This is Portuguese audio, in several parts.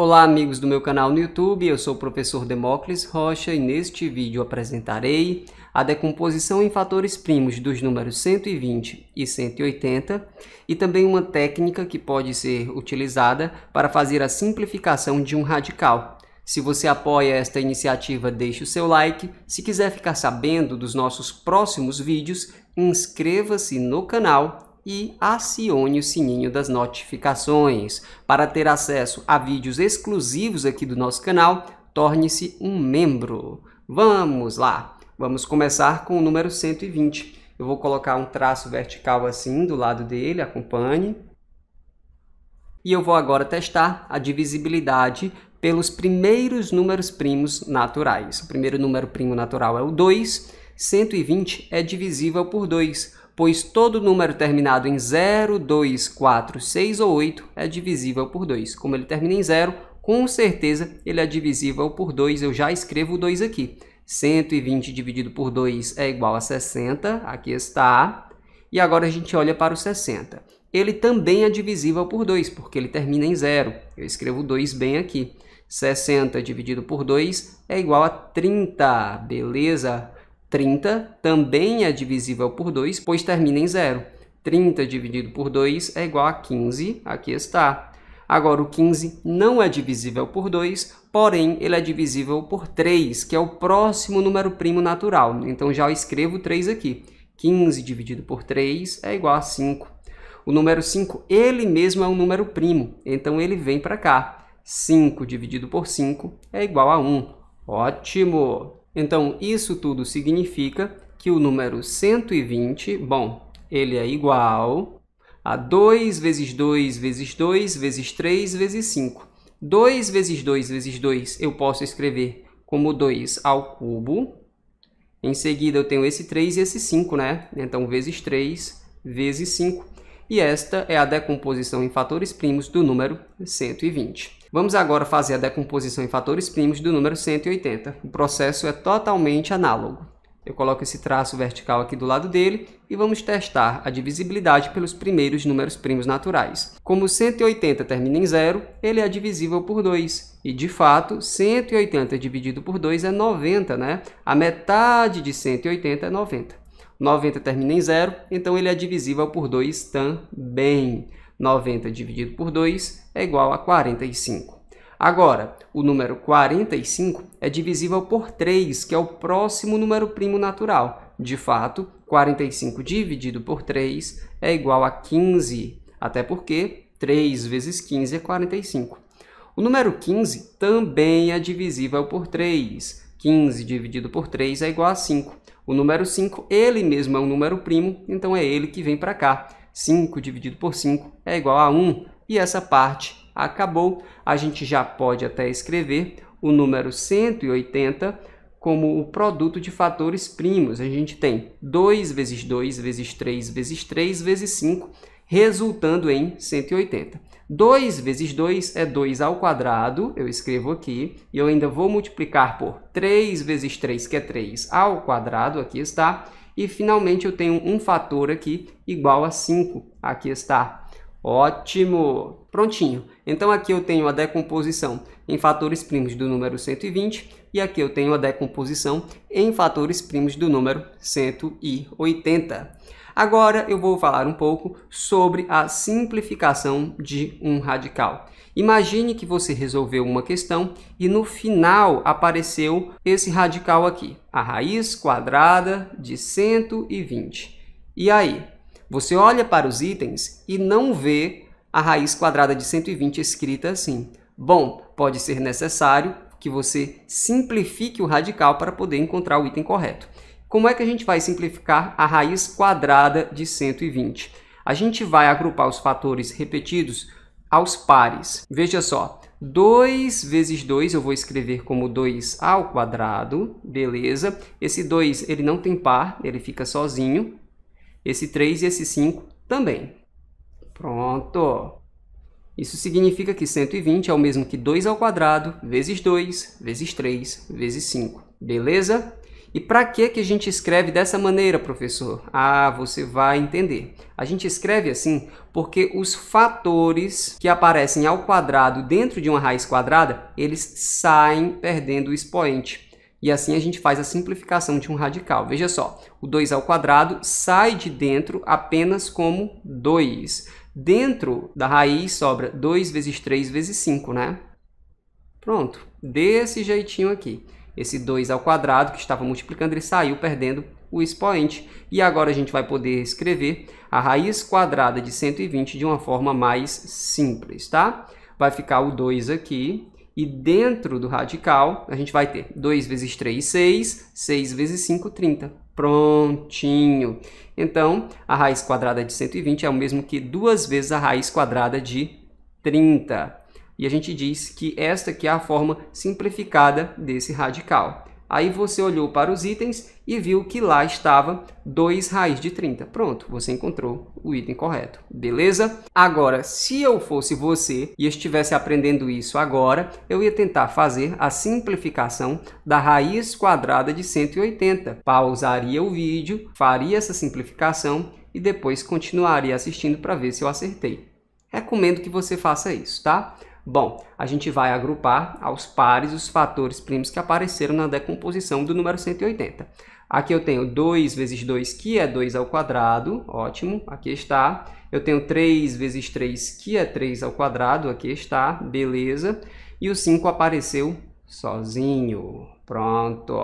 Olá amigos do meu canal no YouTube, eu sou o professor Demócles Rocha e neste vídeo apresentarei a decomposição em fatores primos dos números 120 e 180 e também uma técnica que pode ser utilizada para fazer a simplificação de um radical. Se você apoia esta iniciativa, deixe o seu like. Se quiser ficar sabendo dos nossos próximos vídeos, inscreva-se no canal e acione o sininho das notificações. Para ter acesso a vídeos exclusivos aqui do nosso canal, torne-se um membro. Vamos lá! Vamos começar com o número 120. Eu vou colocar um traço vertical assim do lado dele, acompanhe. E eu vou agora testar a divisibilidade pelos primeiros números primos naturais. O primeiro número primo natural é o 2, 120 é divisível por 2, pois todo número terminado em 0, 2, 4, 6 ou 8 é divisível por 2. Como ele termina em 0, com certeza ele é divisível por 2, eu já escrevo 2 aqui. 120 dividido por 2 é igual a 60, aqui está. E agora a gente olha para o 60. Ele também é divisível por 2, porque ele termina em 0. Eu escrevo 2 bem aqui. 60 dividido por 2 é igual a 30, beleza? 30 também é divisível por 2, pois termina em zero. 30 dividido por 2 é igual a 15, aqui está. Agora, o 15 não é divisível por 2, porém, ele é divisível por 3, que é o próximo número primo natural. Então, já escrevo 3 aqui. 15 dividido por 3 é igual a 5. O número 5, ele mesmo é um número primo, então ele vem para cá. 5 dividido por 5 é igual a 1. Ótimo! Então, isso tudo significa que o número 120, bom, ele é igual a 2 vezes 2 vezes 2 vezes 3 vezes 5. 2 vezes 2 vezes 2 eu posso escrever como 2 ao cubo. Em seguida, eu tenho esse 3 e esse 5, né? Então, vezes 3 vezes 5. E esta é a decomposição em fatores primos do número 120. Vamos agora fazer a decomposição em fatores primos do número 180. O processo é totalmente análogo. Eu coloco esse traço vertical aqui do lado dele e vamos testar a divisibilidade pelos primeiros números primos naturais. Como 180 termina em zero, ele é divisível por 2. E, de fato, 180 dividido por 2 é 90, né? A metade de 180 é 90. 90 termina em zero, então ele é divisível por 2 também. 90 dividido por 2 é igual a 45. Agora, o número 45 é divisível por 3, que é o próximo número primo natural. De fato, 45 dividido por 3 é igual a 15, até porque 3 vezes 15 é 45. O número 15 também é divisível por 3. 15 dividido por 3 é igual a 5. O número 5, ele mesmo é um número primo, então é ele que vem para cá. 5 dividido por 5 é igual a 1 e essa parte acabou. A gente já pode até escrever o número 180 como o produto de fatores primos. A gente tem 2 vezes 2 vezes 3 vezes 3 vezes 5, resultando em 180. 2 vezes 2 é 2 ao quadrado, eu escrevo aqui, e eu ainda vou multiplicar por 3 vezes 3, que é 3 ao quadrado, aqui está, e finalmente eu tenho um fator aqui igual a 5. Aqui está. Ótimo! Prontinho. Então aqui eu tenho a decomposição em fatores primos do número 120 e aqui eu tenho a decomposição em fatores primos do número 180. Agora eu vou falar um pouco sobre a simplificação de um radical. Imagine que você resolveu uma questão e no final apareceu esse radical aqui, a raiz quadrada de 120. E aí? Você olha para os itens e não vê a raiz quadrada de 120 escrita assim. Bom, pode ser necessário que você simplifique o radical para poder encontrar o item correto. Como é que a gente vai simplificar a raiz quadrada de 120? A gente vai agrupar os fatores repetidos aos pares. Veja só, 2 vezes 2 eu vou escrever como 2 ao quadrado, beleza. Esse 2 ele não tem par, ele fica sozinho. Esse 3 e esse 5 também. Pronto. Isso significa que 120 é o mesmo que 2 ao quadrado vezes 2 vezes 3 vezes 5, beleza? E para que que a gente escreve dessa maneira, professor? Ah, você vai entender. A gente escreve assim porque os fatores que aparecem ao quadrado dentro de uma raiz quadrada, eles saem perdendo o expoente. E assim a gente faz a simplificação de um radical. Veja só, o 2 ao quadrado sai de dentro apenas como 2. Dentro da raiz sobra 2 vezes 3 vezes 5, né? Pronto, desse jeitinho aqui esse 2 ao quadrado que estava multiplicando, ele saiu perdendo o expoente. E agora a gente vai poder escrever a raiz quadrada de 120 de uma forma mais simples, tá? Vai ficar o 2 aqui, e dentro do radical, a gente vai ter 2 vezes 3, 6, 6 vezes 5, 30. Prontinho! Então, a raiz quadrada de 120 é o mesmo que 2 vezes a raiz quadrada de 30. E a gente diz que esta que é a forma simplificada desse radical. Aí você olhou para os itens e viu que lá estava 2 raiz de 30. Pronto, você encontrou o item correto, beleza? Agora, se eu fosse você e estivesse aprendendo isso agora, eu ia tentar fazer a simplificação da raiz quadrada de 180. Pausaria o vídeo, faria essa simplificação e depois continuaria assistindo para ver se eu acertei. Recomendo que você faça isso, tá? Bom, a gente vai agrupar aos pares os fatores primos que apareceram na decomposição do número 180. Aqui eu tenho 2 vezes 2, que é 2 ao quadrado, ótimo, aqui está. Eu tenho 3 vezes 3, que é 3 ao quadrado, aqui está, beleza. E o 5 apareceu sozinho, pronto.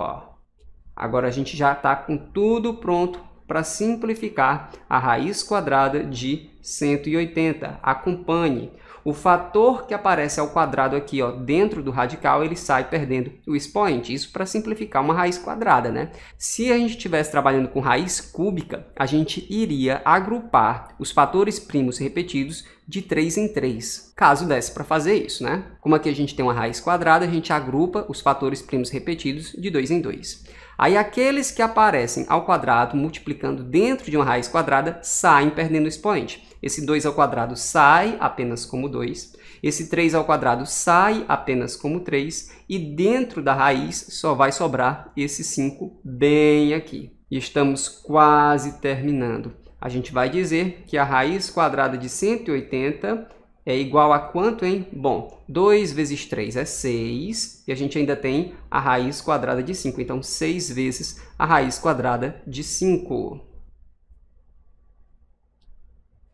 Agora a gente já está com tudo pronto para simplificar a raiz quadrada de 180. Acompanhe o fator que aparece ao quadrado aqui, ó, dentro do radical, ele sai perdendo o expoente. Isso para simplificar uma raiz quadrada, né? Se a gente estivesse trabalhando com raiz cúbica, a gente iria agrupar os fatores primos repetidos de 3 em 3, caso desse para fazer isso, né? Como aqui a gente tem uma raiz quadrada, a gente agrupa os fatores primos repetidos de 2 em 2. Aí aqueles que aparecem ao quadrado multiplicando dentro de uma raiz quadrada saem perdendo o expoente. Esse 2 ao quadrado sai apenas como 2, esse 3 ao quadrado sai apenas como 3 e dentro da raiz só vai sobrar esse 5 bem aqui. E estamos quase terminando a gente vai dizer que a raiz quadrada de 180 é igual a quanto, hein? Bom, 2 vezes 3 é 6, e a gente ainda tem a raiz quadrada de 5. Então, 6 vezes a raiz quadrada de 5.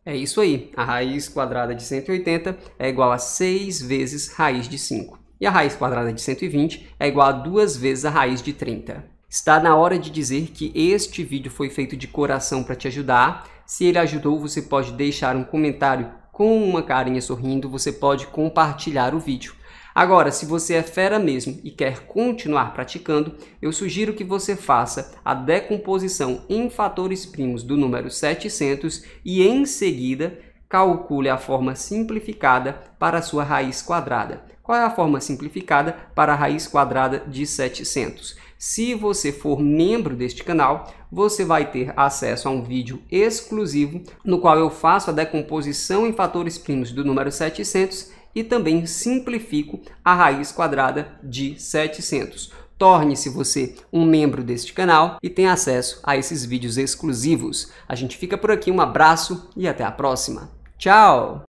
É isso aí. A raiz quadrada de 180 é igual a 6 vezes raiz de 5. E a raiz quadrada de 120 é igual a 2 vezes a raiz de 30. Está na hora de dizer que este vídeo foi feito de coração para te ajudar. Se ele ajudou, você pode deixar um comentário com uma carinha sorrindo, você pode compartilhar o vídeo. Agora, se você é fera mesmo e quer continuar praticando, eu sugiro que você faça a decomposição em fatores primos do número 700 e em seguida Calcule a forma simplificada para a sua raiz quadrada. Qual é a forma simplificada para a raiz quadrada de 700? Se você for membro deste canal, você vai ter acesso a um vídeo exclusivo no qual eu faço a decomposição em fatores primos do número 700 e também simplifico a raiz quadrada de 700. Torne-se você um membro deste canal e tenha acesso a esses vídeos exclusivos. A gente fica por aqui, um abraço e até a próxima! Tchau!